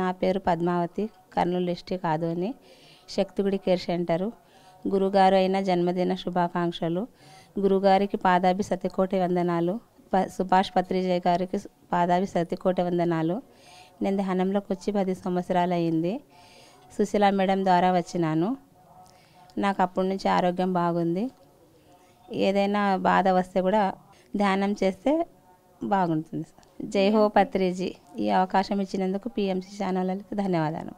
నా పేరు Padmavathi Kurnool district Adoni Shaktigudi care centre గురుగారు అయిన జన్మదిన శుభాకాంక్షలు గురుగారికి పాదాభి సతికోటి వందనాలు ప సుభాష్ పత్రిజయ్ గారికి పాదాభి సతికోటి వందనాలు నేను ధ్యానంలోకి వచ్చి పది సంవత్సరాలు అయింది సుశీల మేడం ద్వారా వచ్చినాను నాకు అప్పటి నుంచి ఆరోగ్యం బాగుంది ఏదైనా బాధ వస్తే కూడా ధ్యానం చేస్తే బాగుంటుంది జై హో పత్రిజీ ఈ అవకాశం ఇచ్చినందుకు పిఎంసి ఛానళ్ళకు ధన్యవాదాలు